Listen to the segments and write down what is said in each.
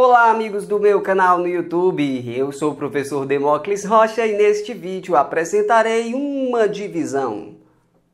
Olá, amigos do meu canal no YouTube. Eu sou o professor Demócles Rocha e neste vídeo apresentarei uma divisão.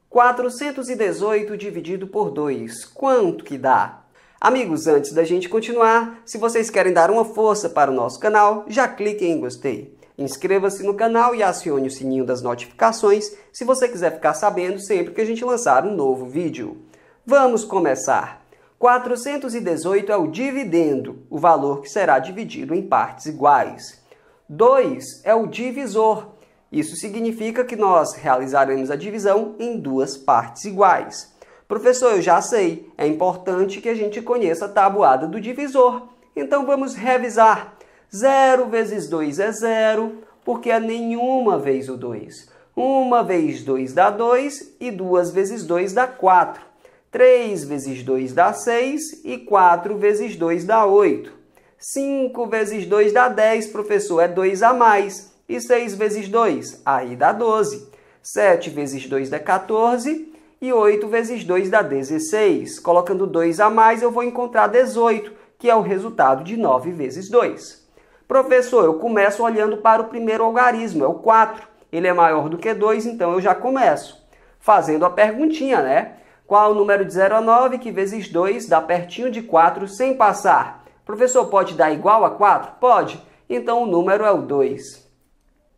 418 dividido por 2, quanto que dá? Amigos, antes da gente continuar, se vocês querem dar uma força para o nosso canal, já clique em gostei. Inscreva-se no canal e acione o sininho das notificações se você quiser ficar sabendo sempre que a gente lançar um novo vídeo. Vamos começar! 418 é o dividendo, o valor que será dividido em partes iguais. 2 é o divisor. Isso significa que nós realizaremos a divisão em duas partes iguais. Professor, eu já sei, é importante que a gente conheça a tabuada do divisor. Então vamos revisar. 0 vezes 2 é 0, porque é nenhuma vez o 2. 1 vezes 2 dá 2 e 2 vezes 2 dá 4. 3 vezes 2 dá 6 e 4 vezes 2 dá 8. 5 vezes 2 dá 10, professor, é 2 a mais. E 6 vezes 2? Aí dá 12. 7 vezes 2 dá 14 e 8 vezes 2 dá 16. Colocando 2 a mais, eu vou encontrar 18, que é o resultado de 9 vezes 2. Professor, eu começo olhando para o primeiro algarismo, é o 4. Ele é maior do que 2, então eu já começo fazendo a perguntinha, né? Qual o número de 0 a 9 que vezes 2 dá pertinho de 4 sem passar? Professor, pode dar igual a 4? Pode. Então o número é o 2.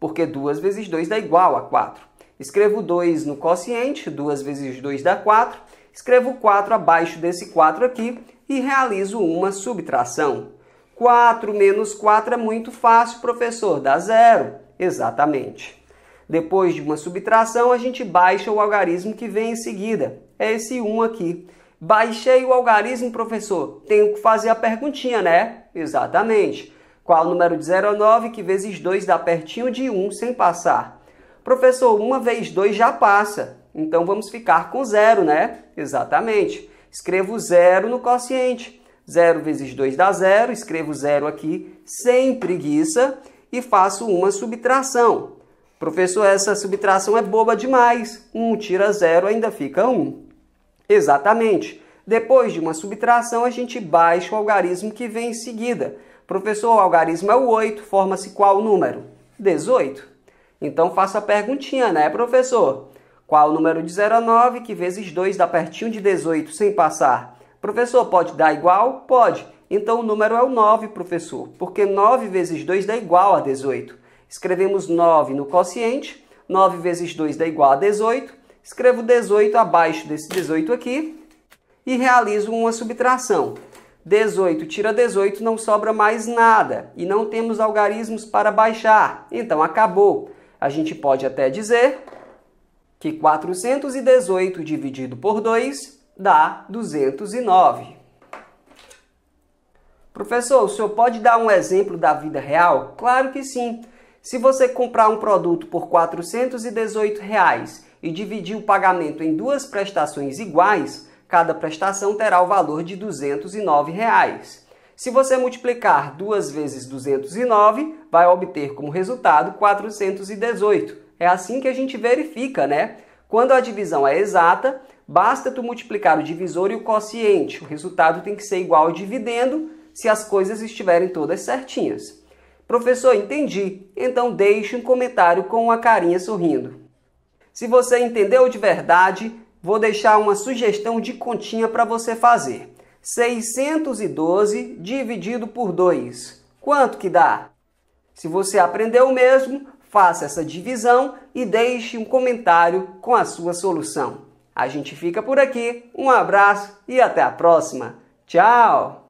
Porque 2 vezes 2 dá igual a 4. Escrevo 2 no quociente, 2 vezes 2 dá 4. Escrevo 4 abaixo desse 4 aqui e realizo uma subtração. 4 menos 4 é muito fácil, professor, dá zero. Exatamente. Depois de uma subtração, a gente baixa o algarismo que vem em seguida. É esse 1 aqui. Baixei o algarismo, professor. Tenho que fazer a perguntinha, né? Exatamente. Qual o número de 0 a 9 que vezes 2 dá pertinho de 1 sem passar? Professor, 1 vezes 2 já passa. Então vamos ficar com 0, né? Exatamente. Escrevo 0 no quociente. 0 vezes 2 dá 0. Escrevo 0 aqui sem preguiça e faço uma subtração. Professor, essa subtração é boba demais. 1 um tira 0 ainda fica 1. Um. Exatamente. Depois de uma subtração, a gente baixa o algarismo que vem em seguida. Professor, o algarismo é o 8, forma-se qual número? 18. Então faça a perguntinha, né, professor? Qual o número de 0 a 9 que vezes 2 dá pertinho de 18 sem passar? Professor, pode dar igual? Pode. Então o número é o 9, professor, porque 9 vezes 2 dá igual a 18. Escrevemos 9 no quociente, 9 vezes 2 dá igual a 18. Escrevo 18 abaixo desse 18 aqui e realizo uma subtração. 18 tira 18, não sobra mais nada e não temos algarismos para baixar. Então acabou. A gente pode até dizer que 418 dividido por 2 dá 209. Professor, o senhor pode dar um exemplo da vida real? Claro que sim. Se você comprar um produto por R$ 418 reais e dividir o pagamento em duas prestações iguais, cada prestação terá o valor de R$ 209. Reais. Se você multiplicar duas vezes 209, vai obter como resultado 418. É assim que a gente verifica, né? Quando a divisão é exata, basta tu multiplicar o divisor e o quociente. O resultado tem que ser igual ao dividendo se as coisas estiverem todas certinhas. Professor, entendi. Então deixe um comentário com uma carinha sorrindo. Se você entendeu de verdade, vou deixar uma sugestão de continha para você fazer. 612 dividido por 2. Quanto que dá? Se você aprendeu mesmo, faça essa divisão e deixe um comentário com a sua solução. A gente fica por aqui, um abraço e até a próxima. Tchau!